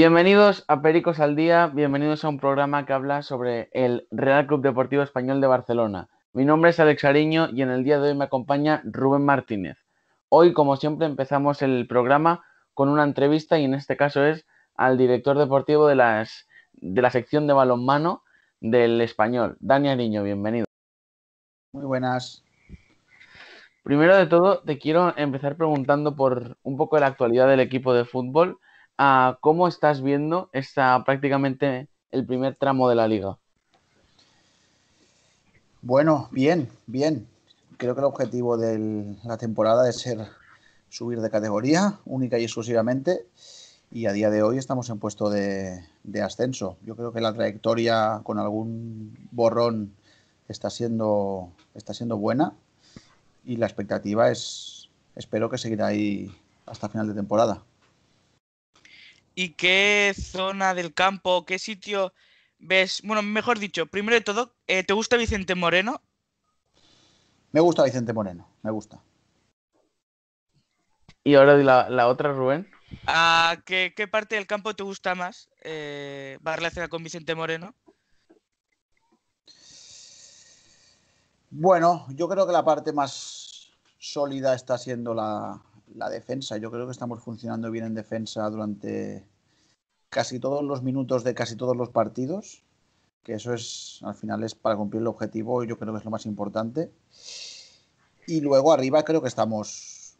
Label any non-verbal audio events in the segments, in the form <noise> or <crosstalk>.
Bienvenidos a Pericos al Día, bienvenidos a un programa que habla sobre el Real Club Deportivo Español de Barcelona. Mi nombre es Alex Ariño y en el día de hoy me acompaña Rubén Martínez. Hoy, como siempre, empezamos el programa con una entrevista y en este caso es al director deportivo de, las, de la sección de balonmano del español, Dani Ariño, bienvenido. Muy buenas. Primero de todo, te quiero empezar preguntando por un poco de la actualidad del equipo de fútbol cómo estás viendo esta prácticamente el primer tramo de la liga. Bueno, bien, bien. Creo que el objetivo de la temporada es ser subir de categoría, única y exclusivamente, y a día de hoy estamos en puesto de, de ascenso. Yo creo que la trayectoria con algún borrón está siendo, está siendo buena y la expectativa es, espero que seguirá ahí hasta final de temporada. ¿Y qué zona del campo, qué sitio ves? Bueno, mejor dicho, primero de todo, eh, ¿te gusta Vicente Moreno? Me gusta Vicente Moreno, me gusta. Y ahora la, otra, Rubén. qué, parte del campo te gusta más? ¿Va eh, ¿Va relacionada con Vicente Moreno? Bueno, yo creo que la parte más sólida está siendo la, la defensa. Yo creo que estamos funcionando bien en defensa durante casi todos los minutos de casi todos los partidos, que eso es, al final es para cumplir el objetivo, y yo creo que es lo más importante. Y luego arriba creo que estamos,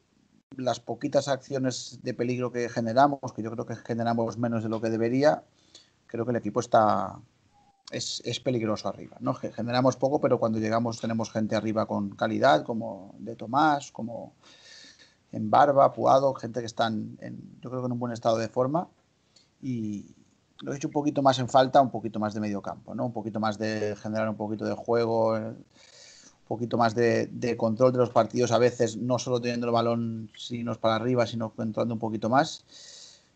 las poquitas acciones de peligro que generamos, que yo creo que generamos menos de lo que debería, creo que el equipo está, es, es peligroso arriba. ¿no? Generamos poco, pero cuando llegamos tenemos gente arriba con calidad, como de Tomás, como en barba, apuado, gente que están, en, yo creo que en un buen estado de forma. Y lo he hecho un poquito más en falta, un poquito más de medio campo, ¿no? Un poquito más de generar un poquito de juego, un poquito más de, control de los partidos, a veces no solo teniendo el balón sino para arriba, sino controlando un poquito más.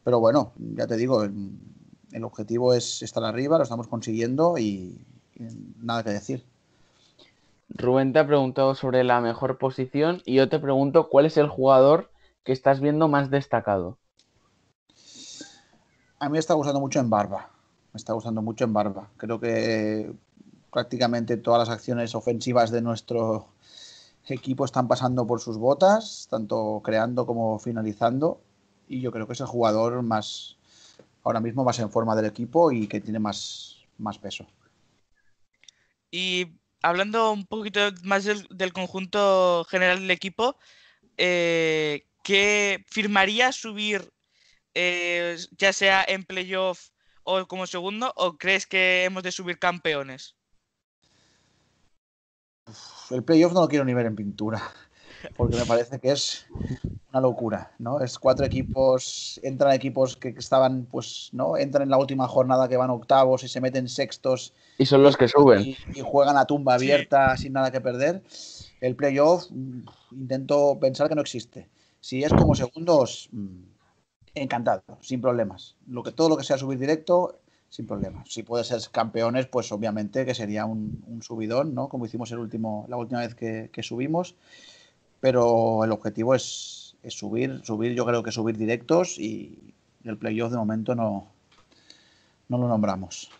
Pero bueno, ya te digo, el, objetivo es estar arriba, lo estamos consiguiendo y nada que decir. Rubén te ha preguntado sobre la mejor posición y yo te pregunto cuál es el jugador que estás viendo más destacado. A mí me está gustando mucho en Barba. Me está gustando mucho en Barba. Creo que prácticamente todas las acciones ofensivas de nuestro equipo están pasando por sus botas, tanto creando como finalizando. Y yo creo que es el jugador más, ahora mismo más en forma del equipo y que tiene más, más peso. Y hablando un poquito más del, conjunto general del equipo, eh, ¿qué firmaría subir eh, ya sea en playoff o como segundo o crees que hemos de subir campeones? el playoff no lo quiero ni ver en pintura porque me parece que es una locura, ¿no? Es cuatro equipos, entran equipos que estaban, pues, ¿no? Entran en la última jornada que van octavos y se meten sextos. Y son los que suben. Y, juegan a tumba abierta sin nada que perder. El playoff, mm, intento pensar que no existe. Si es como segundos, mm, encantado, sin problemas. Lo que, todo lo que sea subir directo, sin problemas. Si puede ser campeones, pues obviamente que sería un, subidón, ¿no? Como hicimos el último, la última vez que, que subimos pero el objetivo es, subir, subir, yo creo que subir directos y el playoff de momento no, no lo nombramos.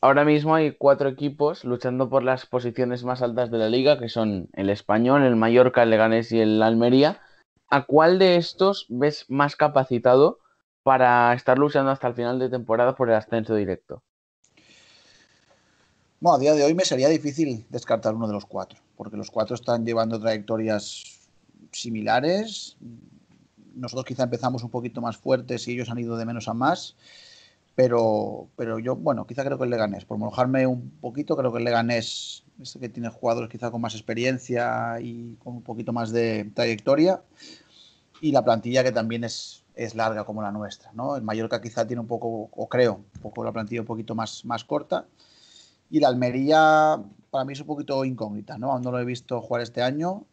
Ahora mismo hay cuatro equipos luchando por las posiciones más altas de la liga, que son el Español, el Mallorca, el Leganés y el Almería. ¿A cuál de estos ves más capacitado para estar luchando hasta el final de temporada por el ascenso directo? Bueno, a día de hoy me sería difícil descartar uno de los cuatro, porque los cuatro están llevando trayectorias similares. Nosotros quizá empezamos un poquito más fuertes y ellos han ido de menos a más. Pero, pero yo, bueno, quizá creo que el Leganés, por mojarme un poquito, creo que el Leganés este que tiene jugadores quizá con más experiencia y con un poquito más de trayectoria, y la plantilla que también es, es larga como la nuestra. El Mallorca quizá tiene un poco, o creo, un poco la plantilla un poquito más, más corta, y la Almería para mí es un poquito incógnita, ¿no? Aún no lo he visto jugar este año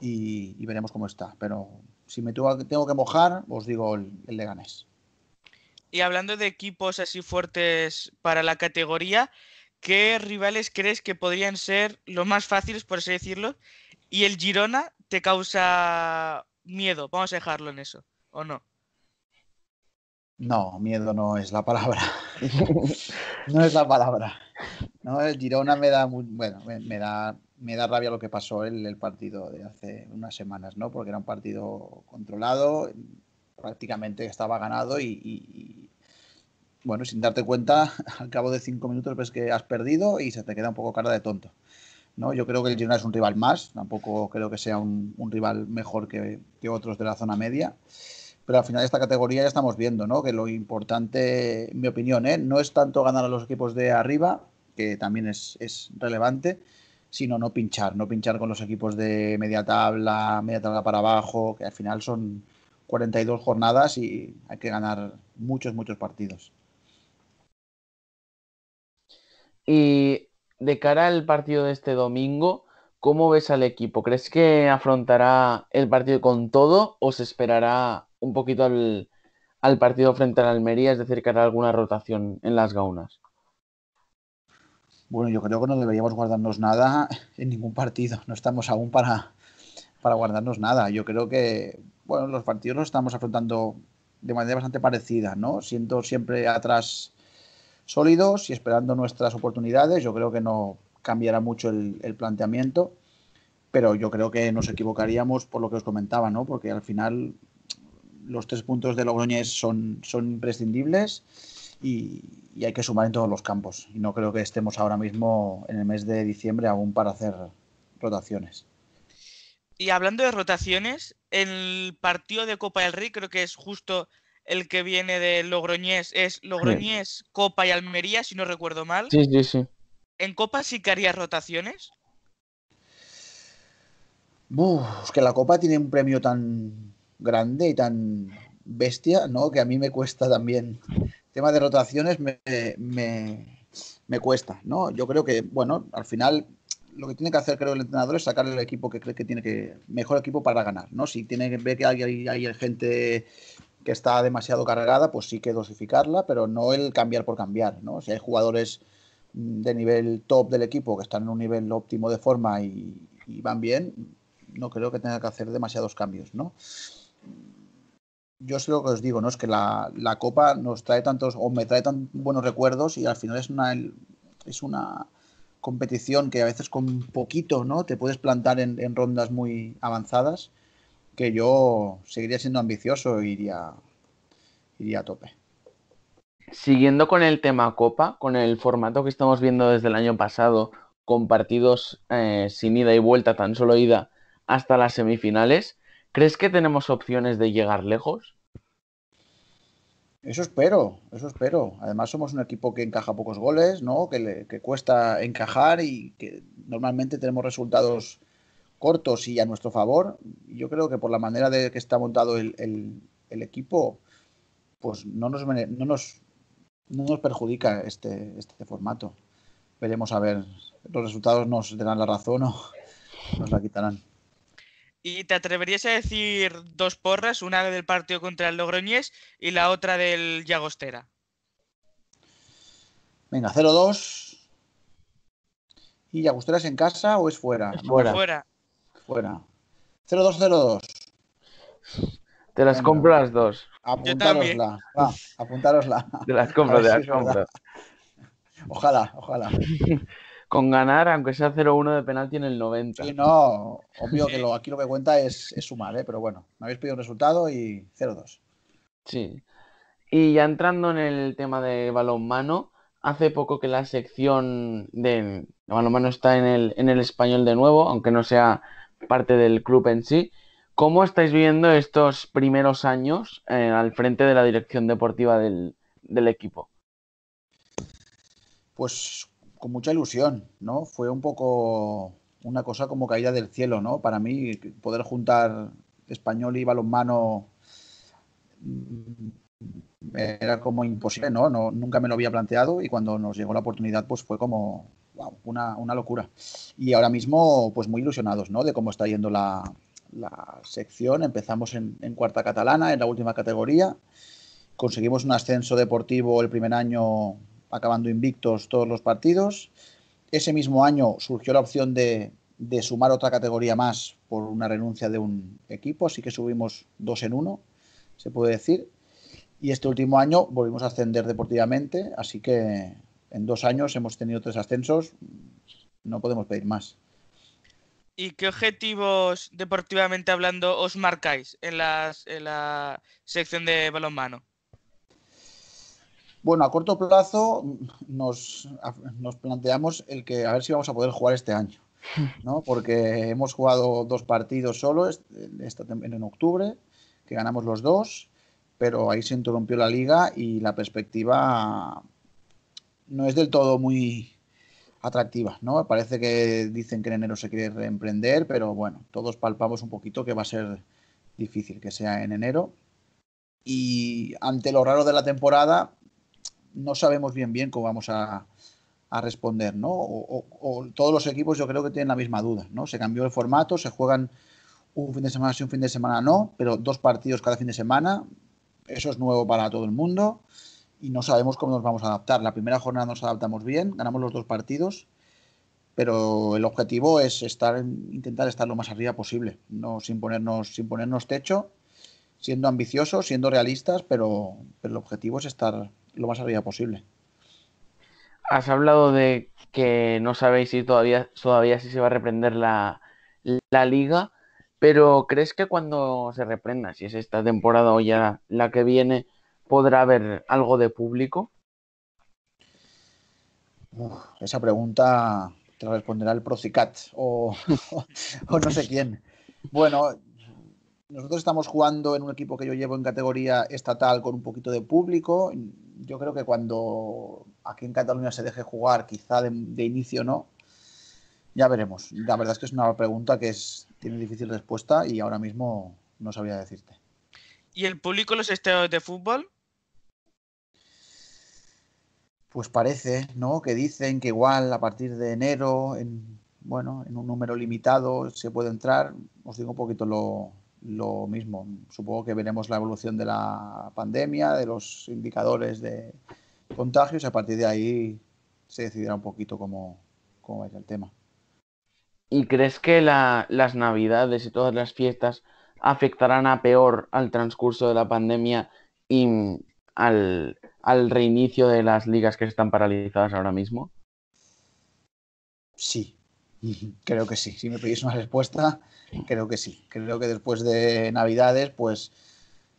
y, veremos cómo está. Pero si me tengo, que mojar, os digo el, de Leganés. Y hablando de equipos así fuertes para la categoría, ¿qué rivales crees que podrían ser los más fáciles, por así decirlo? ¿Y el Girona te causa miedo? Vamos a dejarlo en eso, ¿o no? No, miedo no es la palabra. <laughs> <laughs> no es la palabra. No, el Girona me da, muy, bueno, me, da, me da rabia lo que pasó en el, partido de hace unas semanas, ¿no? Porque era un partido controlado, prácticamente estaba ganado y, bueno, sin darte cuenta, <laughs> al cabo de cinco minutos ves que has perdido y se te queda un poco cara de tonto. ¿no? Yo creo que el Girona es un rival más, tampoco creo que sea un, rival mejor que, otros de la zona media pero al final de esta categoría ya estamos viendo, ¿no? Que lo importante, en mi opinión, ¿eh? no es tanto ganar a los equipos de arriba, que también es, es, relevante, sino no pinchar, no pinchar con los equipos de media tabla, media tabla para abajo, que al final son 42 jornadas y hay que ganar muchos, muchos partidos. Y de cara al partido de este domingo, ¿cómo ves al equipo? ¿Crees que afrontará el partido con todo o se esperará un poquito al, partido frente a la Almería, es decir, que hará alguna rotación en las gaunas. Bueno, yo creo que no deberíamos guardarnos nada en ningún partido. No estamos aún para, para guardarnos nada. Yo creo que bueno, los partidos los estamos afrontando de manera bastante parecida, ¿no? Siendo siempre atrás sólidos y esperando nuestras oportunidades. Yo creo que no cambiará mucho el, el planteamiento, pero yo creo que nos equivocaríamos por lo que os comentaba, ¿no? Porque al final los tres puntos de Logroñés son, son imprescindibles y, hay que sumar en todos los campos. Y no creo que estemos ahora mismo en el mes de diciembre aún para hacer rotaciones. Y hablando de rotaciones, el partido de Copa del Rey creo que es justo el que viene de Logroñés. Es Logroñés, Copa y Almería, si no recuerdo mal. Sí, sí, sí. ¿En Copa sí que harías rotaciones? es que la Copa tiene un premio tan, grande y tan bestia, ¿no? Que a mí me cuesta también. El tema de rotaciones me, cuesta, ¿no? Yo creo que, bueno, al final lo que tiene que hacer creo el entrenador es sacar el equipo que cree que tiene que mejor equipo para ganar, ¿no? Si tiene que ver que hay, gente que está demasiado cargada, pues sí que dosificarla, pero no el cambiar por cambiar, ¿no? Si hay jugadores de nivel top del equipo que están en un nivel óptimo de forma y, y van bien, no creo que tenga que hacer demasiados cambios, ¿no? yo sé lo que os digo, ¿no? Es que la, Copa nos trae tantos, o me trae tan buenos recuerdos y al final es una, es una competición que a veces con poquito, ¿no? Te puedes plantar en, rondas muy avanzadas, que yo seguiría siendo ambicioso Y e iría, iría a tope. Siguiendo con el tema Copa, con el formato que estamos viendo desde el año pasado, con partidos eh, sin ida y vuelta, tan solo ida, hasta las semifinales, ¿Crees que tenemos opciones de llegar lejos? Eso espero, eso espero. Además somos un equipo que encaja pocos goles, ¿no? Que, cuesta encajar y que normalmente tenemos resultados cortos y a nuestro favor. Yo creo que por la manera de que está montado el, equipo, pues no nos, no nos, perjudica este, este formato. Veremos a ver, los resultados nos darán la razón o <laughs> nos la quitarán. ¿Y te atreverías a decir dos porras, una del partido contra el Logroñés y la otra del Yagostera. Venga, 0-2. ¿Y Llagostera es en casa o es fuera? Fuera. Fuera. 0-2-0-2. Te las compro las dos. Apuntárosla. Va, apuntárosla. Te las compro, te las compro. Ojalá, ojalá. <laughs> con ganar, aunque sea 0-1 de penalti en el 90. Sí, no, obvio que lo, aquí lo que cuenta es, es sumar, ¿eh? pero bueno, me habéis pedido un resultado y 0-2. Sí. Y ya entrando en el tema de balonmano, hace poco que la sección de balonmano está en el, en el español de nuevo, aunque no sea parte del club en sí. ¿Cómo estáis viviendo estos primeros años eh, al frente de la dirección deportiva del, del equipo? Pues con mucha ilusión, ¿no? Fue un poco una cosa como caída del cielo, ¿no? Para mí, poder juntar español y balonmano mm, era como imposible, ¿no? Nunca me lo había planteado y cuando nos llegó la oportunidad, pues fue como una, locura. Y ahora mismo, pues muy ilusionados, ¿no? De cómo está yendo la, sección. Empezamos en, cuarta catalana, en la última categoría. Conseguimos un ascenso deportivo el primer año acabando invictos todos los partidos. Ese mismo año surgió la opción de, sumar otra categoría más por una renuncia de un equipo, así que subimos dos en uno, se puede decir. Y este último año volvimos a ascender deportivamente, así que en dos años hemos tenido tres ascensos, no podemos pedir más. ¿Y qué objetivos, deportivamente hablando, os marcáis en, las, en la sección de balonmano? Bueno, a corto plazo nos, planteamos el que a ver si vamos a poder jugar este año, ¿no? Porque hemos jugado dos partidos solo en octubre, que ganamos los dos, pero ahí se interrumpió la liga y la perspectiva no es del todo muy atractiva, ¿no? Parece que dicen que en enero se quiere reemprender, pero bueno, todos palpamos un poquito que va a ser difícil que sea en enero. Y ante lo raro de la temporada, no sabemos bien bien cómo vamos a, responder, ¿no? O, todos los equipos yo creo que tienen la misma duda, ¿no? Se cambió el formato, se juegan un fin de semana sí, un fin de semana no, pero dos partidos cada fin de semana, eso es nuevo para todo el mundo y no sabemos cómo nos vamos a adaptar. La primera jornada nos adaptamos bien, ganamos los dos partidos, pero el objetivo es estar, intentar estar lo más arriba posible, no sin ponernos, sin ponernos techo, siendo ambiciosos, siendo realistas, pero el objetivo es estar lo más arriba posible. Has hablado de que no sabéis si todavía, todavía si se va a reprender la, la liga, pero ¿crees que cuando se reprenda, si es esta temporada o ya la que viene, podrá haber algo de público? esa pregunta te la responderá el Procicat <laughs> o no sé quién. Bueno, nosotros estamos jugando en un equipo que yo llevo en categoría estatal con un poquito de público yo creo que cuando aquí en Cataluña se deje jugar, quizá de, inicio no, ya veremos. La verdad es que es una pregunta que es, tiene difícil respuesta y ahora mismo no sabría decirte. ¿Y el público los estados de fútbol? Pues parece, ¿no? Que dicen que igual a partir de enero, en, bueno, en un número limitado se puede entrar. Os digo un poquito lo, lo mismo. Supongo que veremos la evolución de la pandemia, de los indicadores de contagios, y a partir de ahí se decidirá un poquito cómo, cómo es el tema. ¿Y crees que las navidades y todas las fiestas afectarán a peor al transcurso de la pandemia y al, al reinicio de las ligas que están paralizadas ahora mismo? Sí, Creo que sí. Si me pedís una respuesta, creo que sí. Creo que después de Navidades, pues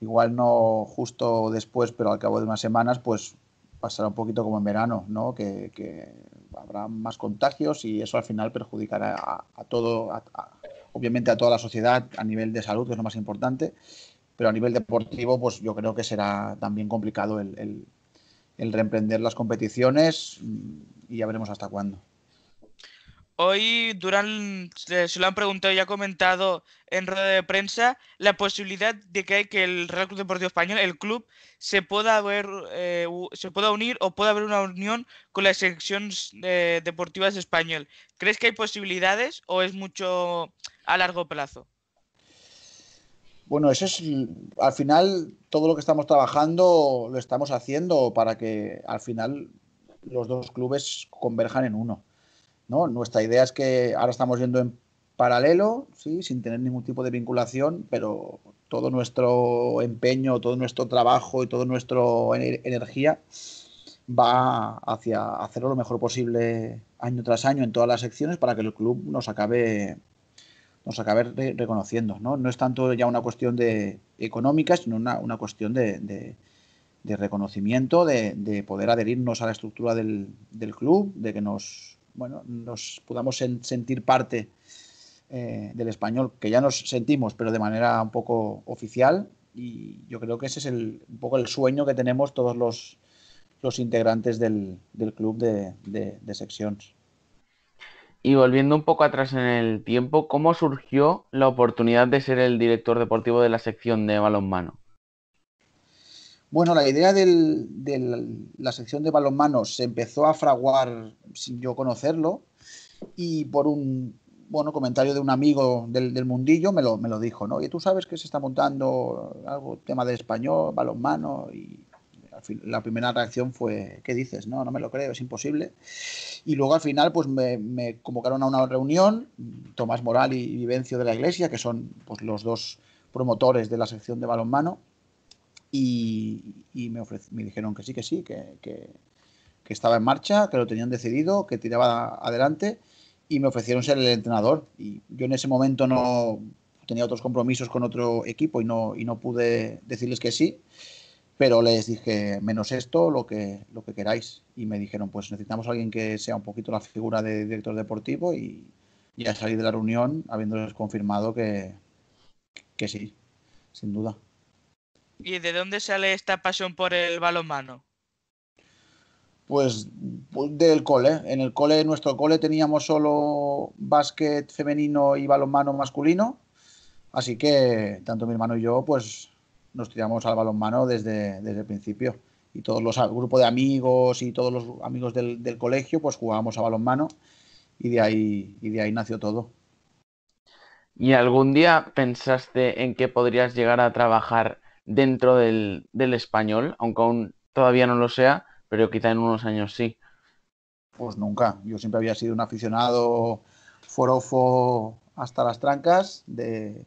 igual no justo después, pero al cabo de unas semanas, pues pasará un poquito como en verano, ¿no? Que, habrá más contagios y eso al final perjudicará a, todo, obviamente a toda la sociedad a nivel de salud, que es lo más importante, pero a nivel deportivo, pues yo creo que será también complicado el reemprender las competiciones y ya veremos hasta cuándo. Hoy Durán eh, se lo han preguntado y ha comentado en rueda de prensa la posibilidad de que, el Real Club Deportivo Español, el club, se pueda, ver, eh, se pueda unir o pueda haber una unión con las secciones eh, deportivas español. ¿Crees que hay posibilidades o es mucho a largo plazo? Bueno, eso es al final todo lo que estamos trabajando lo estamos haciendo para que al final los dos clubes converjan en uno ¿no? Nuestra idea es que ahora estamos yendo en paralelo, ¿sí? sin tener ningún tipo de vinculación, pero todo nuestro empeño, todo nuestro trabajo y toda nuestra energía va hacia hacerlo lo mejor posible año tras año en todas las secciones para que el club nos acabe nos acabe reconociendo. ¿no? es tanto ya una cuestión de económica, sino una, cuestión de, reconocimiento, de, poder adherirnos a la estructura del club, de que nos bueno, nos podamos sentir parte eh, del español, que ya nos sentimos, pero de manera un poco oficial. Y yo creo que ese es el, un poco el sueño que tenemos todos los, integrantes del, club de, de, de secciones. Y volviendo un poco atrás en el tiempo, ¿cómo surgió la oportunidad de ser el director deportivo de la sección de balonmano? Bueno, la idea de la sección de balonmano se empezó a fraguar sin yo conocerlo y por un bueno, comentario de un amigo del, mundillo me lo, dijo, ¿no? Y tú sabes que se está montando algo, tema de español, balonmano y la primera reacción fue, ¿qué dices? No, no me lo creo, es imposible. Y luego al final pues me, convocaron a una reunión, Tomás Moral y Vivencio de la Iglesia, que son pues, los dos promotores de la sección de balonmano y, me, me, dijeron que sí, que sí, que, estaba en marcha, que lo tenían decidido, que tiraba adelante y me ofrecieron ser el entrenador. Y yo en ese momento no tenía otros compromisos con otro equipo y no, y no pude decirles que sí, pero les dije, menos esto, lo que, lo que queráis. Y me dijeron, pues necesitamos alguien que sea un poquito la figura de director deportivo y ya salir de la reunión habiéndoles confirmado que, que sí, sin duda. ¿Y de dónde sale esta pasión por el balonmano? Pues, pues del cole. En el cole, en nuestro cole teníamos solo básquet femenino y balonmano masculino. Así que tanto mi hermano y yo, pues nos tiramos al balonmano desde, desde el principio. Y todos los grupos grupo de amigos y todos los amigos del, del colegio, pues jugábamos a balonmano. Y de ahí, y de ahí nació todo. ¿Y algún día pensaste en que podrías llegar a trabajar dentro del, del español, aunque aún todavía no lo sea, pero quizá en unos años sí. Pues nunca. Yo siempre había sido un aficionado forofo hasta las trancas de,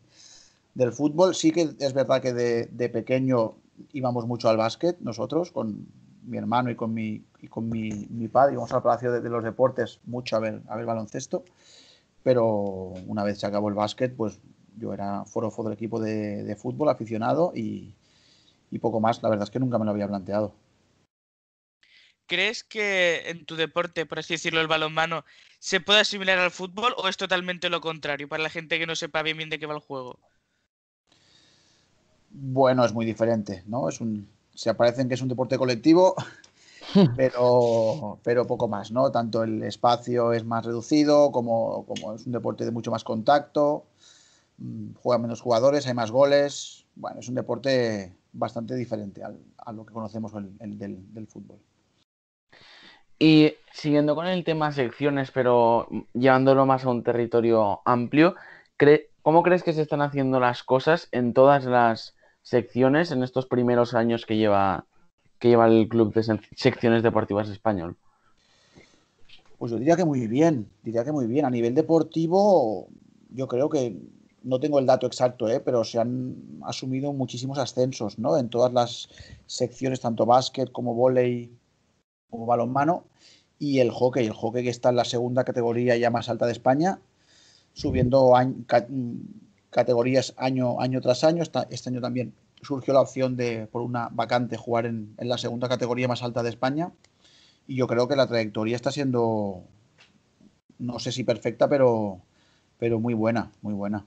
del fútbol. Sí que es verdad que de, de, pequeño íbamos mucho al básquet, nosotros, con mi hermano y con mi, y con mi, mi padre, íbamos al Palacio de, los Deportes mucho a ver, a ver baloncesto, pero una vez se acabó el básquet, pues yo era forofo del equipo de, fútbol, aficionado y, poco más. La verdad es que nunca me lo había planteado. ¿Crees que en tu deporte, por así decirlo, el balonmano, se puede asimilar al fútbol o es totalmente lo contrario para la gente que no sepa bien bien de qué va el juego? Bueno, es muy diferente, ¿no? Es un, se aparecen que es un deporte colectivo, <laughs> pero, poco más, ¿no? Tanto el espacio es más reducido, como es un deporte de mucho más contacto, juegan menos jugadores, hay más goles. Bueno, es un deporte bastante diferente a lo que conocemos del, fútbol. Y siguiendo con el tema secciones, pero llevándolo más a un territorio amplio, ¿cómo crees que se están haciendo las cosas en todas las secciones en estos primeros años que lleva, que lleva el Club de Secciones Deportivas Español? Pues yo diría que muy bien, diría que muy bien. A nivel deportivo, yo creo que no tengo el dato exacto, ¿eh? pero se han asumido muchísimos ascensos ¿no? en todas las secciones, tanto básquet como volei como balonmano, y el hockey, el hockey que está en la segunda categoría ya más alta de España, subiendo categorías año, año tras año. este año también surgió la opción de, por una vacante, jugar en, en la segunda categoría más alta de España, y yo creo que la trayectoria está siendo, no sé si perfecta, pero, pero muy buena, muy buena.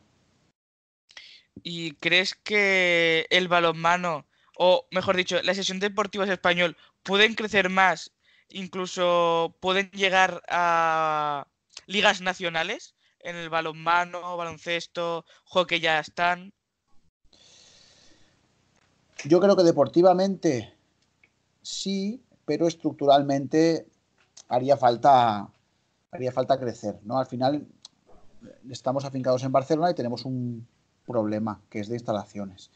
¿Y crees que el balonmano, o mejor dicho, la sesión deportiva es español, pueden crecer más, incluso pueden llegar a ligas nacionales en el balonmano, baloncesto, hockey ya están? Yo creo que deportivamente sí, pero estructuralmente haría falta, haría falta crecer. ¿no? Al final estamos afincados en Barcelona y tenemos un, problema, que es de instalaciones.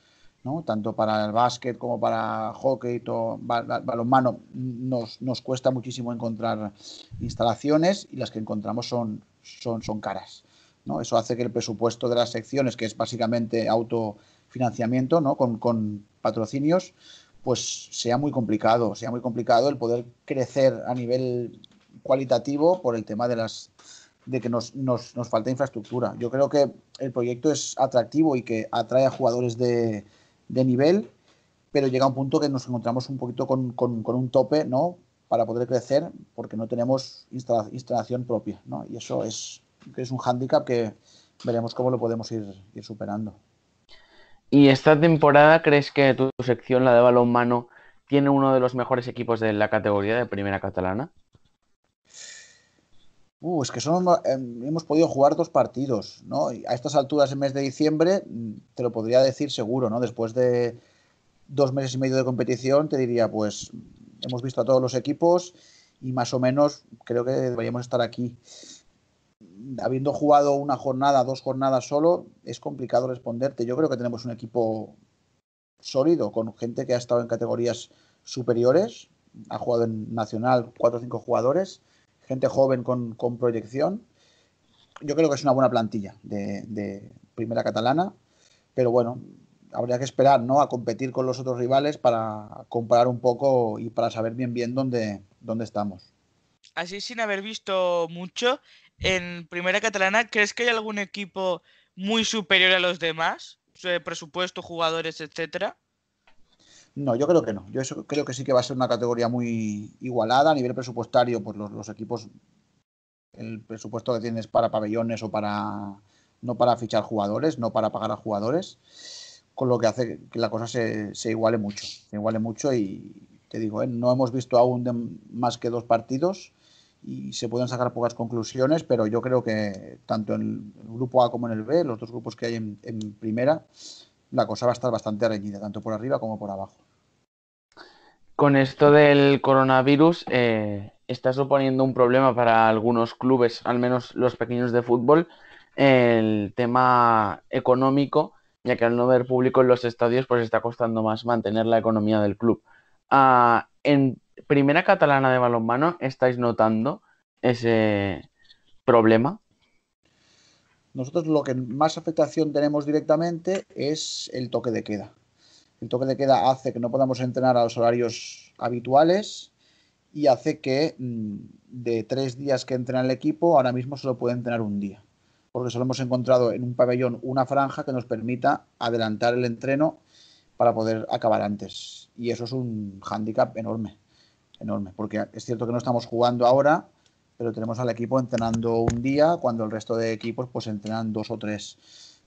¿no? Tanto para el básquet como para hockey, balonmano, nos, nos, cuesta muchísimo encontrar instalaciones y las que encontramos son, son, son caras. ¿no? Eso hace que el presupuesto de las secciones, que es básicamente autofinanciamiento ¿no? con, con patrocinios, pues sea muy complicado, sea muy complicado el poder crecer a nivel cualitativo por el tema de las de que nos, nos, nos, falta infraestructura. Yo creo que el proyecto es atractivo y que atrae a jugadores de, nivel, pero llega un punto que nos encontramos un poquito con, con, un tope, ¿no? Para poder crecer, porque no tenemos instalación propia, ¿no? Y eso es, es un hándicap que veremos cómo lo podemos ir, ir superando. ¿Y esta temporada crees que tu sección, la de balonmano, tiene uno de los mejores equipos de la categoría de primera catalana? Uh, es que em, hemos podido jugar dos partidos, ¿no? a estas alturas en mes de diciembre mm, te lo podría decir seguro, ¿no? Después de dos meses y medio de competición te diría, pues hemos visto a todos los equipos y más o menos creo que deberíamos estar aquí. Habiendo jugado una jornada, dos jornadas solo, es complicado responderte. Yo creo que tenemos un equipo sólido, con gente que ha estado en categorías superiores, ha jugado en Nacional cuatro o cinco jugadores gente joven con, proyección. Yo creo que es una buena plantilla de, primera catalana, pero bueno, habría que esperar ¿no? a competir con los otros rivales para comparar un poco y para saber bien bien dónde, dónde estamos. Así sin haber visto mucho, en primera catalana, ¿crees que hay algún equipo muy superior a los demás? presupuesto, jugadores, etcétera. No, yo creo que no. Yo creo que sí que va a ser una categoría muy igualada a nivel presupuestario, pues los, equipos, el presupuesto que tienes para pabellones o para, no para fichar jugadores, no para pagar a jugadores, con lo que hace que la cosa se, iguale mucho, se iguale mucho y te digo, ¿eh? no hemos visto aún más que dos partidos y se pueden sacar pocas conclusiones, pero yo creo que tanto en el grupo A como en el B, los dos grupos que hay en, en primera, la cosa va a estar bastante reñida, tanto por arriba como por abajo con esto del coronavirus eh, está suponiendo un problema para algunos clubes, al menos los pequeños de fútbol, el tema económico, ya que al no haber público en los estadios, pues está costando más mantener la economía del club. Ah, en Primera Catalana de Balonmano, ¿estáis notando ese problema? Nosotros lo que más afectación tenemos directamente es el toque de queda. El toque de queda hace que no podamos entrenar a los horarios habituales y hace que mm, de tres días que entrena el equipo, ahora mismo solo puede entrenar un día. Porque solo hemos encontrado en un pabellón una franja que nos permita adelantar el entreno para poder acabar antes. Y eso es un hándicap enorme, enorme. Porque es cierto que no estamos jugando ahora, pero tenemos al equipo entrenando un día, cuando el resto de equipos pues entrenan dos o tres.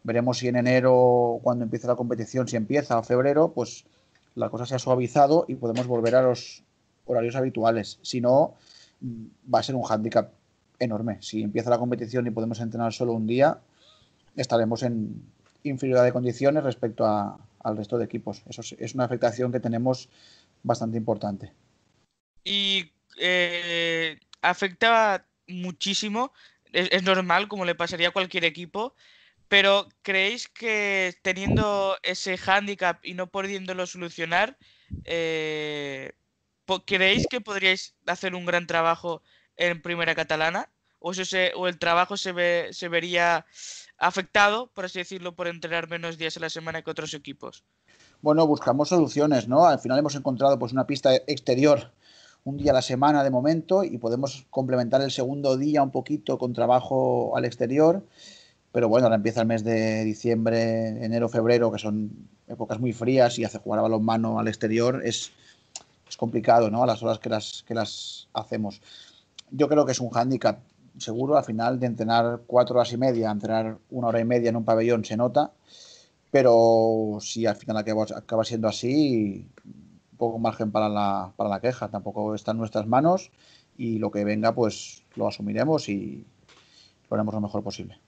Veremos si en enero, cuando empiece la competición, si empieza a febrero, pues la cosa se ha suavizado y podemos volver a los horarios habituales. Si no, va a ser un hándicap enorme. Si empieza la competición y podemos entrenar solo un día, estaremos en inferioridad de condiciones respecto a, al resto de equipos. Eso es, una afectación que tenemos bastante importante. Y eh, afecta muchísimo, es normal, como le pasaría a cualquier equipo, pero ¿creéis que teniendo ese hándicap y no pudiéndolo solucionar, eh, ¿creéis que podríais hacer un gran trabajo en Primera Catalana? ¿O, o el trabajo se, se vería afectado, por así decirlo, por entrenar menos días a la semana que otros equipos? Bueno, buscamos soluciones, ¿no? Al final hemos encontrado pues, una pista exterior un día a la semana de momento y podemos complementar el segundo día un poquito con trabajo al exterior. Pero bueno, ahora empieza el mes de diciembre, enero, febrero, que son épocas muy frías y hace jugar a balonmano al exterior es, es complicado, ¿no? A las horas que las, que las hacemos. Yo creo que es un hándicap seguro. Al final de entrenar cuatro horas y media, entrenar una hora y media en un pabellón se nota. Pero si al final acaba, siendo así, poco margen para la, para la queja. Tampoco está en nuestras manos y lo que venga, pues lo asumiremos y lo haremos lo mejor posible.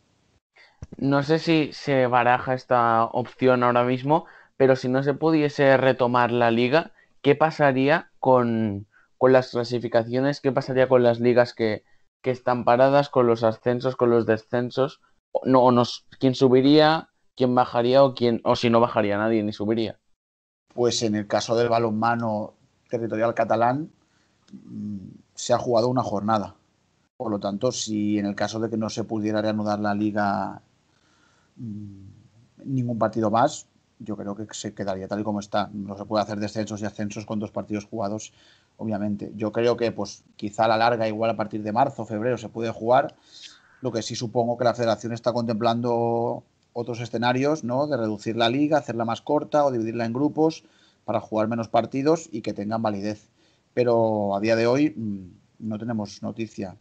No sé si se baraja esta opción ahora mismo, pero si no se pudiese retomar la liga, ¿qué pasaría con, con las clasificaciones? ¿Qué pasaría con las ligas que, que, están paradas, con los ascensos, con los descensos? No, ¿Quién subiría, quién bajaría o, quién, o si no bajaría nadie ni subiría? Pues en el caso del balonmano territorial catalán mm, se ha jugado una jornada. Por lo tanto, si en el caso de que no se pudiera reanudar la liga Mm, ningún partido más, yo creo que se quedaría tal y como está. No se puede hacer descensos y ascensos con dos partidos jugados, obviamente. Yo creo que, pues, quizá a la larga, igual a partir de marzo, febrero, se puede jugar. Lo que sí supongo que la federación está contemplando otros escenarios, ¿no? De reducir la liga, hacerla más corta o dividirla en grupos para jugar menos partidos y que tengan validez. Pero a día de hoy mm, no tenemos noticia.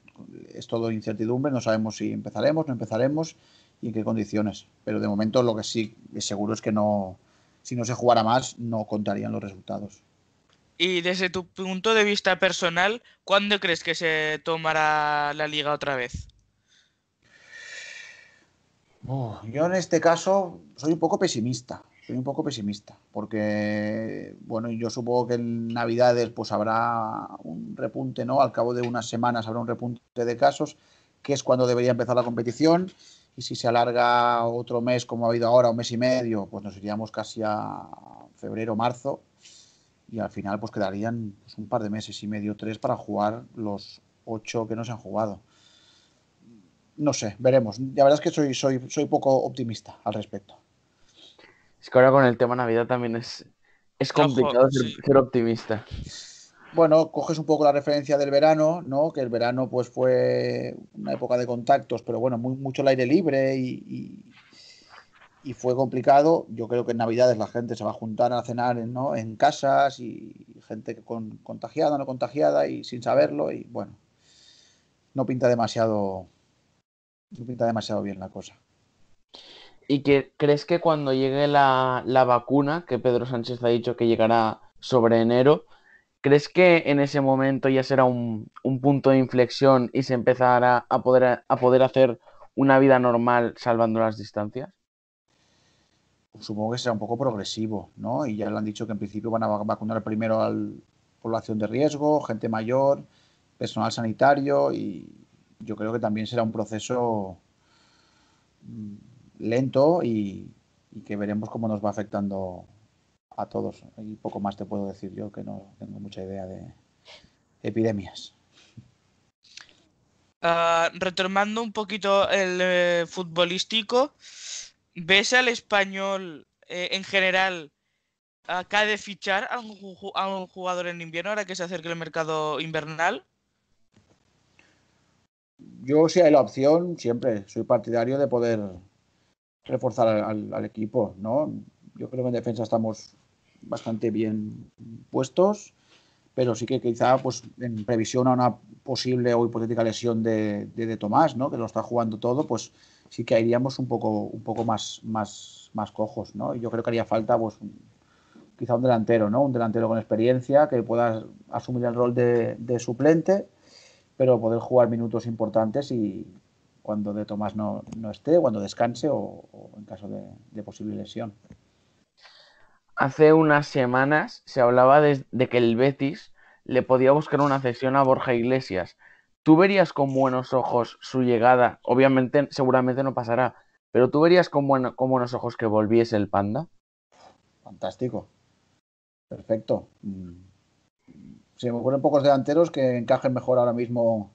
Es todo incertidumbre, no sabemos si empezaremos, no empezaremos y en qué condiciones. Pero de momento lo que sí es seguro es que no, si no se jugara más, no contarían los resultados. Y desde tu punto de vista personal, ¿cuándo crees que se tomará la liga otra vez? Oh, yo en este caso soy un poco pesimista, soy un poco pesimista, porque bueno, yo supongo que en Navidades pues habrá un repunte, ¿no? Al cabo de unas semanas habrá un repunte de casos, que es cuando debería empezar la competición y si se alarga otro mes como ha habido ahora, un mes y medio, pues nos iríamos casi a febrero, marzo y al final pues quedarían pues, un par de meses y medio, tres para jugar los ocho que no se han jugado. No sé, veremos. La verdad es que soy, soy, soy poco optimista al respecto. Es que ahora con el tema Navidad también es, es complicado ser, sí. ser optimista bueno, coges un poco la referencia del verano, ¿no? Que el verano pues fue una época de contactos, pero bueno, muy, mucho el aire libre y, fue complicado. Yo creo que en Navidades la gente se va a juntar a cenar ¿no? en casas y gente con, contagiada, no contagiada y sin saberlo y bueno, no pinta demasiado, no pinta demasiado bien la cosa. ¿Y que, crees que cuando llegue la, la vacuna, que Pedro Sánchez ha dicho que llegará sobre enero, ¿Crees que en ese momento ya será un, punto de inflexión y se empezará a poder, a poder hacer una vida normal salvando las distancias? Supongo que será un poco progresivo, ¿no? Y ya le han dicho que en principio van a vacunar primero a la población de riesgo, gente mayor, personal sanitario y yo creo que también será un proceso mm, lento y que veremos cómo nos va afectando a todos. Y poco más te puedo decir yo, que no tengo mucha idea de epidemias. Ah, retomando un poquito el eh, futbolístico, ¿ves al español eh, en general acá de fichar a un, jugador en invierno ahora que se acerque el mercado invernal? Yo, si hay la opción, siempre soy partidario de poder reforzar al equipo, ¿no? Yo creo que en defensa estamos bastante bien puestos, pero sí que quizá pues, en previsión a una posible o hipotética lesión de, de, Tomás, ¿no? que lo está jugando todo, pues sí que iríamos un poco, un poco más, más, más cojos. ¿no? Yo creo que haría falta pues, quizá un delantero, ¿no? un delantero con experiencia que pueda asumir el rol de, suplente, pero poder jugar minutos importantes y, cuando de Tomás no, no, esté, cuando descanse o, en caso de, de posible lesión hace unas semanas se hablaba de, que el Betis le podía buscar una cesión a Borja Iglesias. ¿Tú verías con buenos ojos su llegada? Obviamente, seguramente no pasará, pero ¿tú verías con, buenos ojos que volviese el Panda? Fantástico. Perfecto. Mm, se me ocurren pocos delanteros que encajen mejor ahora mismo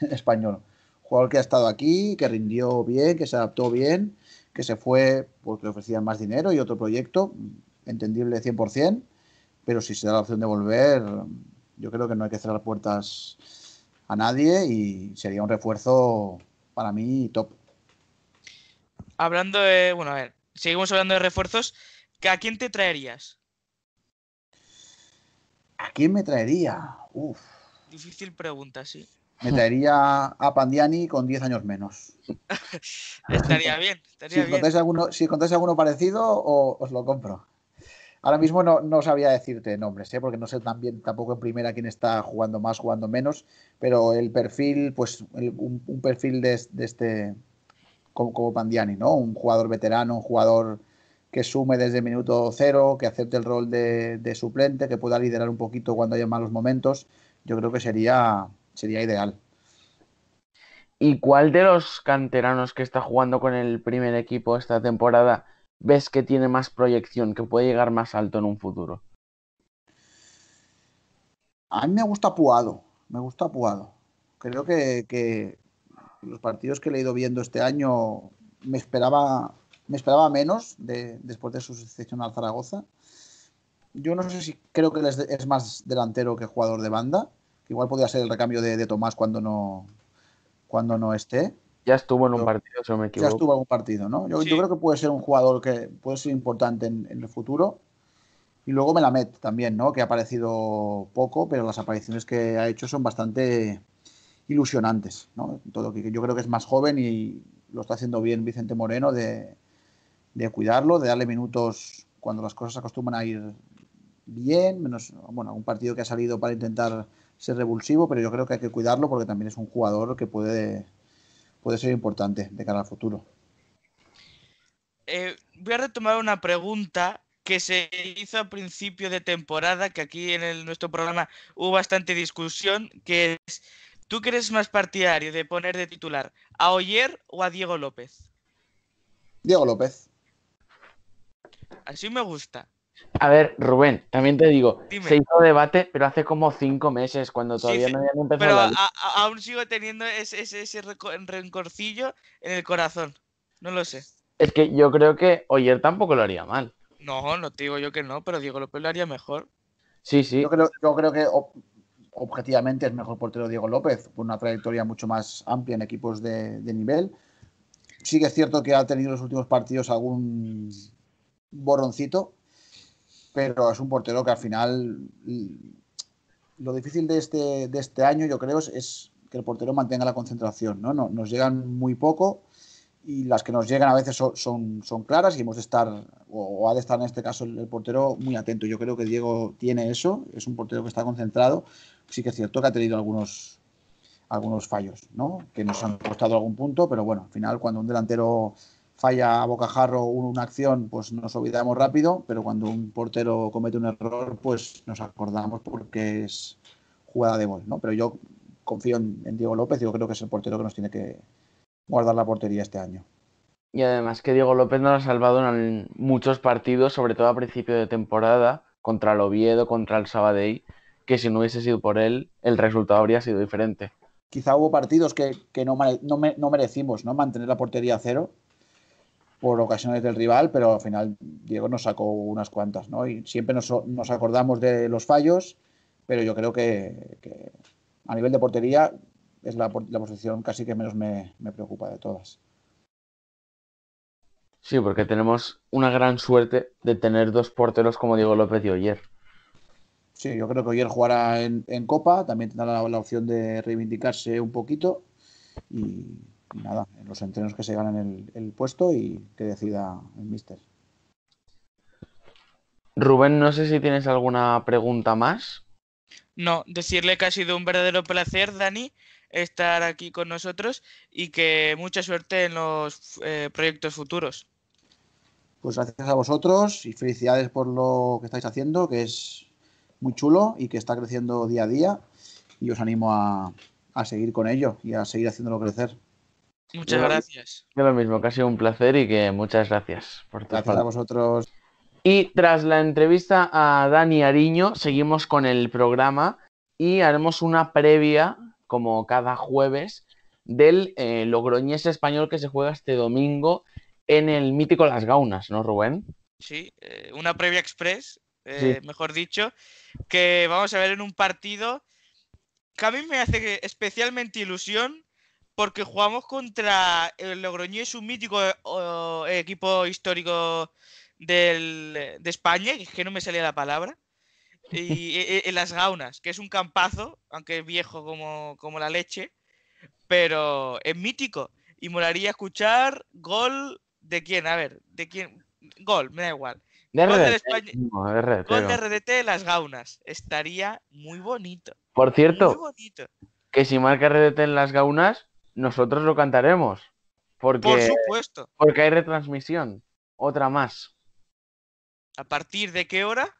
en <laughs> español. Jugador que ha estado aquí, que rindió bien, que se adaptó bien, que se fue porque ofrecían más dinero y otro proyecto entendible 100%, pero si se da la opción de volver, yo creo que no hay que cerrar puertas a nadie y sería un refuerzo para mí top. Hablando de, bueno, a ver, seguimos hablando de refuerzos, ¿a quién te traerías? ¿A quién me traería? Difícil pregunta, sí. Me traería a Pandiani con 10 años menos. <laughs> estaría bien, <laughs> si bien. alguno, si contáis alguno parecido, os lo compro. Ahora mismo no, no sabía decirte nombres, ¿eh? porque no sé también tampoco en primera quién está jugando más, jugando menos, pero el perfil, pues un, perfil de, este, como, Pandiani, ¿no? Un jugador veterano, un jugador que sume desde minuto cero, que acepte el rol de, de, suplente, que pueda liderar un poquito cuando haya malos momentos, yo creo que sería, sería ideal. ¿Y cuál de los canteranos que está jugando con el primer equipo esta temporada ves que tiene más proyección, que puede llegar más alto en un futuro? A mí me gusta Puado, me gusta Puado. Creo que, los partidos que he ido viendo este año me esperaba, me esperaba menos después de su selección al Zaragoza. Yo no sé si creo que es más delantero que jugador de banda. Igual podría ser el recambio de, Tomás cuando no, cuando no esté. Ya estuvo en un partido, si me equivoco. Ya estuvo en un partido, ¿no? Yo, creo que puede ser un jugador que puede ser importante en, el futuro. Y luego Melamed también, ¿no? Que ha aparecido poco, pero las apariciones que ha hecho son bastante ilusionantes, ¿no? Todo yo creo que es más joven y lo está haciendo bien Vicente Moreno de, cuidarlo, de darle minutos cuando las cosas acostumbran a ir bien, menos, bueno, un partido que ha salido para intentar ser revulsivo, pero yo creo que hay que cuidarlo porque también es un jugador que puede puede ser importante de cara al futuro. Eh, voy a retomar una pregunta que se hizo a principio de temporada, que aquí en nuestro programa hubo bastante discusión, que es, ¿tú crees más partidario de poner de titular a Oyer o a Diego López? Diego López. Así me gusta. A ver, Rubén, también te digo, se hizo debate, pero hace como cinco meses, cuando todavía no había empezado. Pero aún sigo teniendo ese, rencorcillo en el corazón. No lo sé. Es que yo creo que Oyer tampoco lo haría mal. No, no te digo yo que no, pero Diego López lo haría mejor. Sí, sí. Yo creo, que objetivamente es mejor portero Diego López, Por una trayectoria mucho más amplia en equipos de, nivel. Sí que es cierto que ha tenido en los últimos partidos algún boroncito pero es un portero que al final mm, lo difícil de este, de este año, yo creo, es, que el portero mantenga la concentración. ¿no? No, nos llegan muy poco y las que nos llegan a veces son, son, claras y hemos de estar, o, ha de estar en este caso el, portero muy atento. Yo creo que Diego tiene eso, es un portero que está concentrado. Sí que es cierto que ha tenido algunos, algunos fallos, ¿no? que nos han costado algún punto, pero bueno, al final cuando un delantero falla a bocajarro una acción, pues nos olvidamos rápido, pero cuando un portero comete un error, pues nos acordamos porque es jugada de gol, ¿no? Pero yo confío en, Diego López, yo creo que es el portero que nos tiene que guardar la portería este año. Y además que Diego López nos ha salvado en muchos partidos, sobre todo a principio de temporada, contra el Oviedo, contra el Sabadell, que si no hubiese sido por él, el resultado habría sido diferente. Quizá hubo partidos que, no, merecimos, ¿no? Mantener la portería a cero, por ocasiones del rival, pero al final Diego nos sacó unas cuantas, ¿no? Y siempre nos, acordamos de los fallos, pero yo creo que, a nivel de portería es la, posición casi que menos me, preocupa de todas. Sí, porque tenemos una gran suerte de tener dos porteros como Diego López y Oyer. Sí, yo creo que Oyer jugará en, Copa, también tendrá la opción de reivindicarse un poquito y nada, en los entrenos que se ganan el, el puesto y que decida el mister. Rubén, no sé si tienes alguna pregunta más. No, decirle que ha sido un verdadero placer, Dani, estar aquí con nosotros y que mucha suerte en los eh, proyectos futuros. Pues gracias a vosotros y felicidades por lo que estáis haciendo, que es muy chulo y que está creciendo día a día. Y os animo a, a seguir con ello y a seguir haciéndolo crecer. Muchas gracias. De lo mismo, que ha sido un placer y que muchas gracias por estar a vosotros. Y tras la entrevista a Dani Ariño, seguimos con el programa y haremos una previa, como cada jueves, del eh, Logroñés español que se juega este domingo en el mítico Las Gaunas, ¿no, Rubén? Sí, eh, una previa express, eh, mejor dicho, que vamos a ver en un partido que a mí me hace especialmente ilusión porque jugamos contra el es un mítico eh, equipo histórico de España, que es que no me salía la palabra, y <laughs> e, e, en las Gaunas, que es un campazo, aunque es viejo como, la leche, pero es mítico. Y molaría escuchar gol de quién, a ver, de quién, gol, me da igual. gol, de RDT de las Gaunas, estaría muy bonito. Por cierto, muy bonito. que si marca RDT en las Gaunas, nosotros lo cantaremos. Porque, Porque hay retransmisión. Otra más. ¿A partir de qué hora?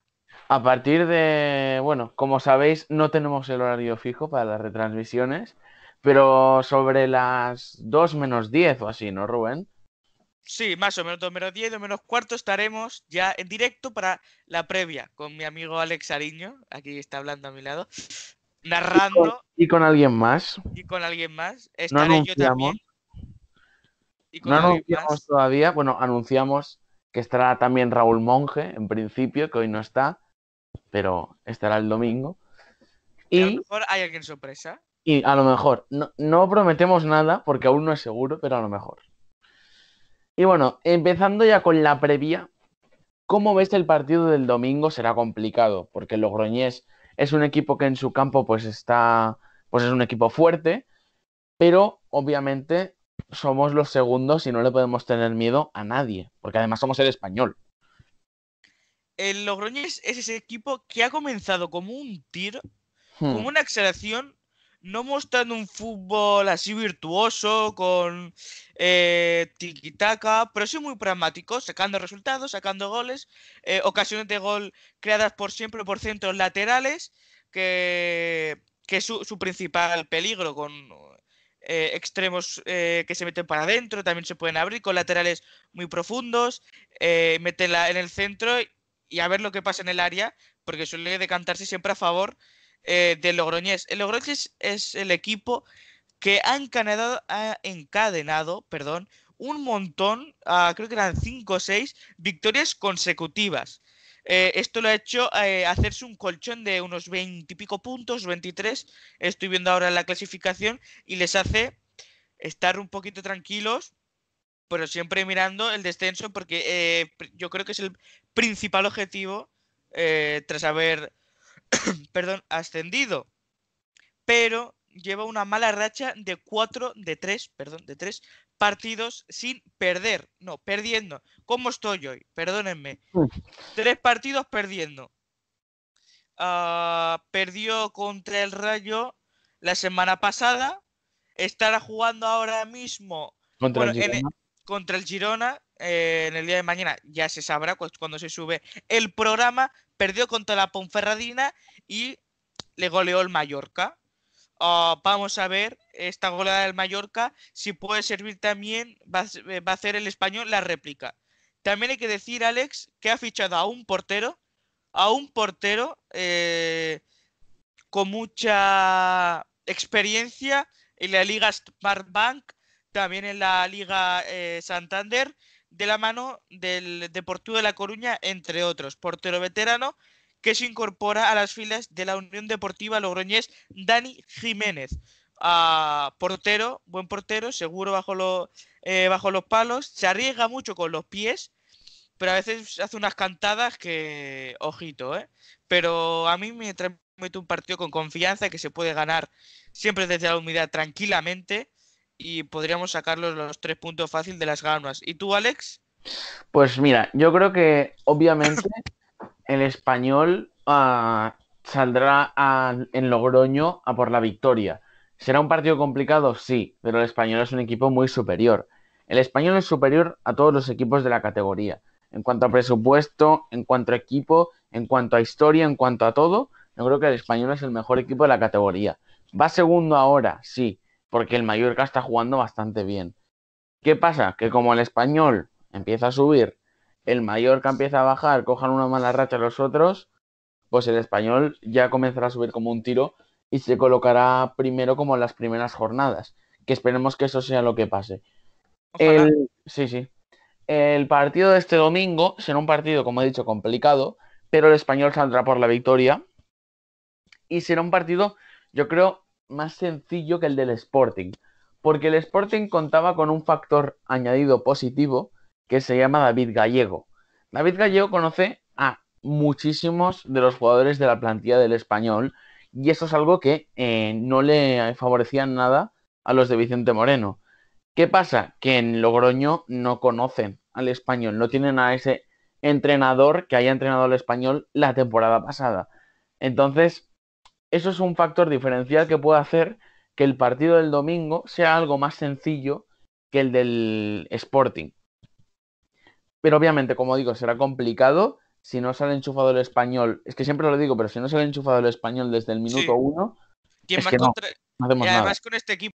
A partir de, bueno, como sabéis, no tenemos el horario fijo para las retransmisiones, pero sobre las 2 menos 10 o así, ¿no, Rubén? Sí, más o menos 2 menos 10, 2 menos cuarto estaremos ya en directo para la previa con mi amigo Alex Ariño, aquí está hablando a mi lado narrando. Y con, alguien más. Y con alguien más. no anunciamos, yo no anunciamos todavía. Bueno, anunciamos que estará también Raúl Monge, en principio, que hoy no está, pero estará el domingo. Y, a lo mejor hay alguien sorpresa. Y a lo mejor, no, no prometemos nada porque aún no es seguro, pero a lo mejor. Y bueno, empezando ya con la previa, ¿cómo ves el partido del domingo? Será complicado porque Logroñés es un equipo que en su campo pues está, pues es un equipo fuerte, pero obviamente somos los segundos y no le podemos tener miedo a nadie, porque además somos el español. El Logroñés es ese equipo que ha comenzado como un tiro, hmm. como una aceleración no mostrando un fútbol así virtuoso, con eh, tiki pero sí muy pragmático, sacando resultados, sacando goles, eh, ocasiones de gol creadas por siempre por centros laterales, que, que es su, principal peligro, con eh, extremos eh, que se meten para adentro, también se pueden abrir, con laterales muy profundos, meterla en el centro y a ver lo que pasa en el área, porque suele decantarse siempre a favor eh, de del Logroñés. El Logroñés es el equipo que ha encadenado, ha encadenado perdón, un montón, ah, creo que eran 5 o 6 victorias consecutivas. Eh, esto lo ha hecho eh, hacerse un colchón de unos 20 y pico puntos, 23. Estoy viendo ahora la clasificación y les hace estar un poquito tranquilos, pero siempre mirando el descenso porque yo creo que es el principal objetivo tras haber <coughs> perdón, ascendido, pero lleva una mala racha de cuatro, de tres, perdón, de tres partidos sin perder, no, perdiendo. ¿Cómo estoy hoy? Perdónenme. Tres partidos perdiendo. Ah, perdió contra el Rayo la semana pasada. Estará jugando ahora mismo contra el Girona eh, en el día de mañana ya se sabrá cuando se sube el programa, perdió contra la Ponferradina y le goleó el Mallorca. Ah, vamos a ver esta goleada del Mallorca si puede servir también, eh, va, a hacer el español la réplica. También hay que decir, Alex, que ha fichado a un portero, a un portero eh, con mucha experiencia en la Liga Smart Bank, también en la Liga Santander de la mano del Deportivo de La Coruña, entre otros. Portero veterano que se incorpora a las filas de la Unión Deportiva Logroñés, Dani Jiménez. Ah, portero, buen portero, seguro bajo, eh, bajo los palos, se arriesga mucho con los pies, pero a veces hace unas cantadas que, ojito, ¿eh? Pero a mí me transmite un partido con confianza que se puede ganar siempre desde la humildad tranquilamente y podríamos sacarlos los tres puntos fácil de las ganas. ¿Y tú, Alex? Pues mira, yo creo que obviamente <laughs> el español ah, saldrá en Logroño a por la victoria. ¿Será un partido complicado? Sí, pero el español es un equipo muy superior. El español es superior a todos los equipos de la categoría. En cuanto a presupuesto, en cuanto a equipo, en cuanto a historia, en cuanto a todo, yo creo que el español es el mejor equipo de la categoría. ¿Va segundo ahora? Sí, porque el Mallorca está jugando bastante bien. ¿Qué pasa? Que como el español empieza a subir, el Mallorca empieza a bajar, cojan una mala racha los otros, pues el español ya comenzará a subir como un tiro y se colocará primero como en las primeras jornadas. Que esperemos que eso sea lo que pase. sí, sí. El partido de este domingo será un partido, como he dicho, complicado, pero el español saldrá por la victoria. Y será un partido, yo creo, más sencillo que el del Sporting, porque el Sporting contaba con un factor añadido positivo que se llama David Gallego. David Gallego conoce a muchísimos de los jugadores de la plantilla del español y eso es algo que eh, no le favorecía nada a los de Vicente Moreno. ¿Qué pasa? Que en Logroño no conocen al español, no tienen a ese entrenador que haya entrenado al español la temporada pasada. Entonces, eso es un factor diferencial que puede hacer que el partido del domingo sea algo más sencillo que el del Sporting. Pero obviamente, como digo, será complicado si no sale enchufado el español. Es que siempre lo digo, pero si no sale enchufado el español desde el minuto uno. contra... y además con este equipo,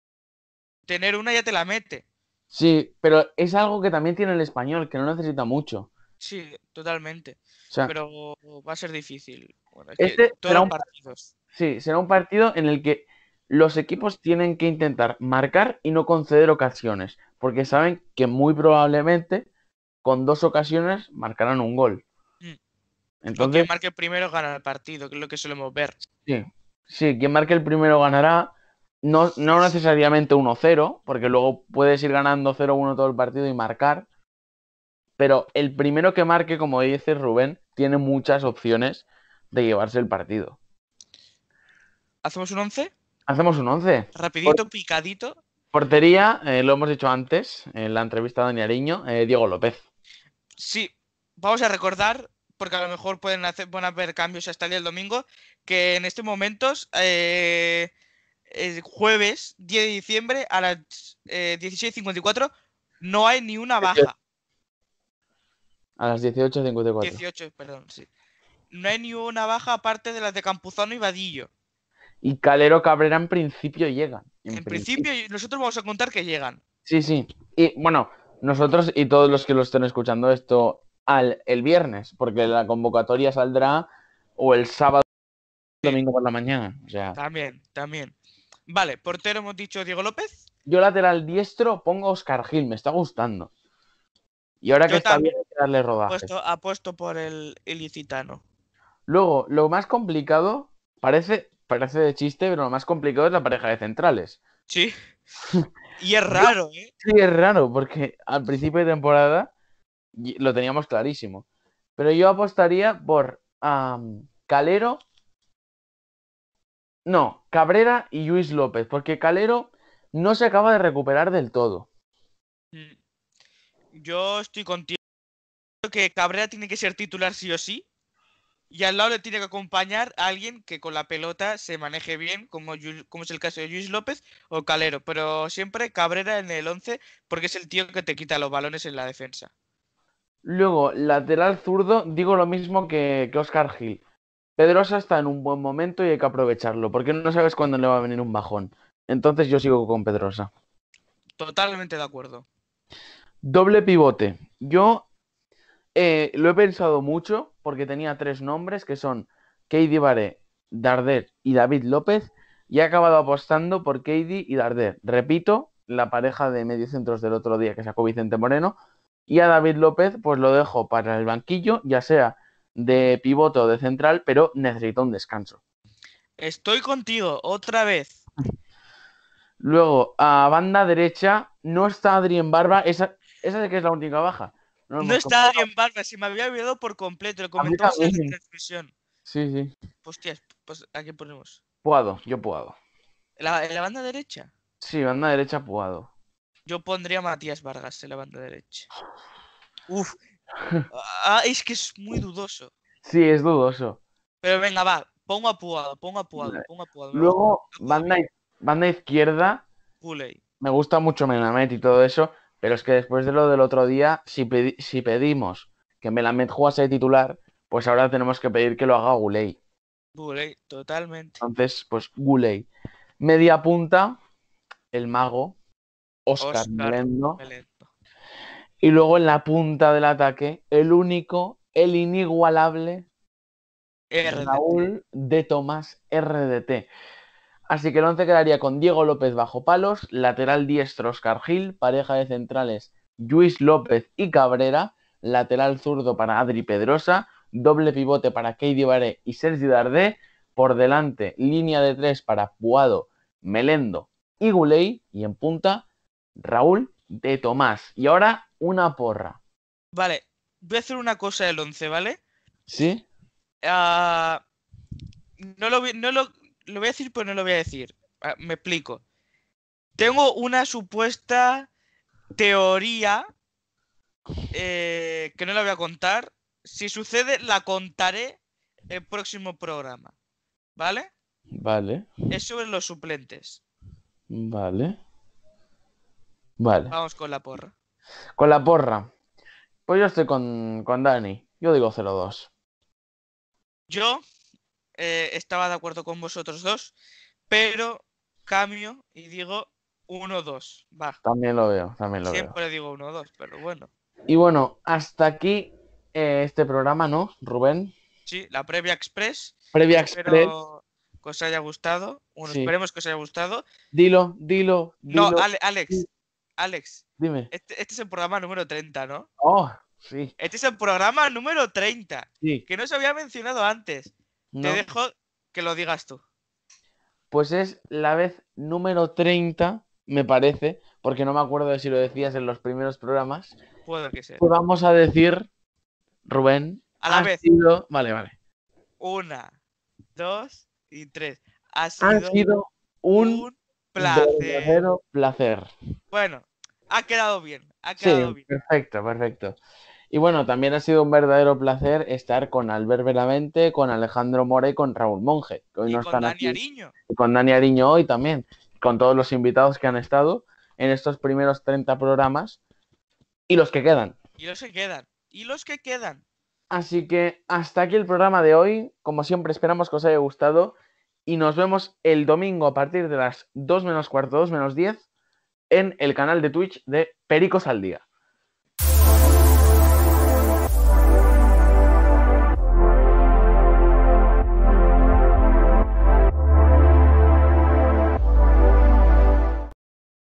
tener una ya te la mete. Sí, pero es algo que también tiene el español, que no necesita mucho. Sí, totalmente. pero va a ser difícil. Bueno, es este que todos partidos. Sí, será un partido en el que los equipos tienen que intentar marcar y no conceder ocasiones, porque saben que muy probablemente con dos ocasiones marcarán un gol. Mm. Entonces, quien marque el primero gana el partido, que es lo que solemos ver. Sí, quien marque el primero ganará. No, no necesariamente 1-0, porque luego puedes ir ganando 0-1 todo el partido y marcar. Pero el primero que marque, como dice Rubén, tiene muchas opciones de llevarse el partido. ¿Hacemos un 11? Hacemos un 11. Rapidito, picadito. Portería, eh, lo hemos dicho antes en la entrevista de Dani Ariño, eh, Diego López. Sí, vamos a recordar, porque a lo mejor pueden, hacer, haber cambios hasta el día del domingo, que en estos momentos, eh, el jueves 10 de diciembre a las 16.54, no hay ni una baja. A las 18.54. 18, perdón, sí. No hay ni una baja aparte de las de Campuzano y Vadillo y Calero Cabrera en principio llega. En, principio, nosotros vamos a contar que llegan. Sí, sí. Y bueno, nosotros y todos los que lo estén escuchando esto al el viernes, porque la convocatoria saldrá o el sábado domingo por la mañana. También, también. Vale, portero hemos dicho Diego López. Yo lateral diestro pongo Oscar Gil, me está gustando. Y ahora que está bien darle rodaje. Apuesto, apuesto, por el ilicitano. Luego, lo más complicado parece parece de chiste, pero lo más complicado es la pareja de centrales. Sí. <laughs> Y es raro, ¿eh? Sí, es raro, porque al principio de temporada lo teníamos clarísimo. Pero yo apostaría por Calero. No, Cabrera y Luis López, porque Calero no se acaba de recuperar del todo. Mm. Yo estoy contigo. que Cabrera tiene que ser titular sí o sí y al lado le tiene que acompañar alguien que con la pelota se maneje bien, como, como es el caso de Luis López o Calero, pero siempre Cabrera en el 11 porque es el tío que te quita los balones en la defensa. Luego, lateral zurdo, digo lo mismo que, que Oscar Gil. Pedrosa está en un buen momento y hay que aprovecharlo, porque no sabes cuándo le va a venir un bajón. Entonces yo sigo con Pedrosa. Totalmente de acuerdo. Doble pivote. Yo eh, lo he pensado mucho porque tenía tres nombres que son Katie Baré, Darder y David López y he acabado apostando por Katie y Darder. Repito, la pareja de mediocentros del otro día que sacó Vicente Moreno y a David López pues lo dejo para el banquillo, ya sea de pivote o de central, pero necesito un descanso. Estoy contigo otra vez. Luego, a banda derecha no está Adrián Barba, esa, esa que es la única baja no, está estaba bien Vargas si me había olvidado por completo, lo comentamos en la transmisión. Sí, sí. Hostias, pues ¿a qué ponemos? Puado, yo Puado. ¿En la banda derecha? Sí, banda derecha Puado. Yo pondría Matías Vargas en la banda derecha. Uf. <laughs> ah, es que es muy dudoso. Sí, es dudoso. Pero venga, va, pongo a Puado, pongo a Puado, pongo a Puado. Luego, banda, banda izquierda. Puley. Me gusta mucho Menamet y todo eso. Pero es que después de lo del otro día, si, pedimos que Melamed jugase de titular, pues ahora tenemos que pedir que lo haga Guley. Guley, totalmente. Entonces, pues Guley. Media punta, el mago, Oscar, Melendo. Y luego en la punta del ataque, el único, el inigualable, Raúl de Tomás RDT. Así que el 11 quedaría con Diego López bajo palos, lateral diestro Oscar Gil, pareja de centrales Luis López y Cabrera, lateral zurdo para Adri Pedrosa, doble pivote para Katie Baré y Sergio Dardé, por delante línea de tres para Puado, Melendo y Guley, y en punta Raúl de Tomás. Y ahora una porra. Vale, voy a hacer una cosa del 11, ¿vale? Sí. Ah, no, lo, no, lo, lo voy a decir, pero no lo voy a decir. Ah, me explico. Tengo una supuesta teoría eh, que no la voy a contar. Si sucede, la contaré el próximo programa. ¿Vale? Vale. Es sobre los suplentes. Vale. Vale. Vamos con la porra. Con la porra. Pues yo estoy con, con Dani. Yo digo 0-2. Yo eh, estaba de acuerdo con vosotros dos, pero cambio y digo 1-2. Va. También lo veo, también lo veo. Siempre digo 1-2, pero bueno. Y bueno, hasta aquí eh, este programa, ¿no, Rubén? Sí, la previa express. Previa Espero Que os haya gustado. Bueno, esperemos que os haya gustado. Dilo, dilo, No, Alex. Alex. Dime. Este, este, es el programa número 30, ¿no? Oh, sí. Este es el programa número 30. Que no se había mencionado antes. Te dejo que lo digas tú. Pues es la vez número 30, me parece, porque no me acuerdo de si lo decías en los primeros programas. Puede que sea. vamos a decir, Rubén. A la vez. Sido... Vale, vale. Una, dos y tres. Ha sido, un, placer. Bueno, ha quedado bien. Ha quedado bien. Perfecto, perfecto. Y bueno, también ha sido un verdadero placer estar con Albert Veramente, con Alejandro More y con Raúl Monge. y con Dani Ariño. Y con Dani Ariño hoy también, con todos los invitados que han estado en estos primeros 30 programas y los que quedan. Y los que quedan. Y los que quedan. Así que hasta aquí el programa de hoy. Como siempre, esperamos que os haya gustado. Y nos vemos el domingo a partir de las 2 menos cuarto, 2 menos 10 en el canal de Twitch de Pericos al Día.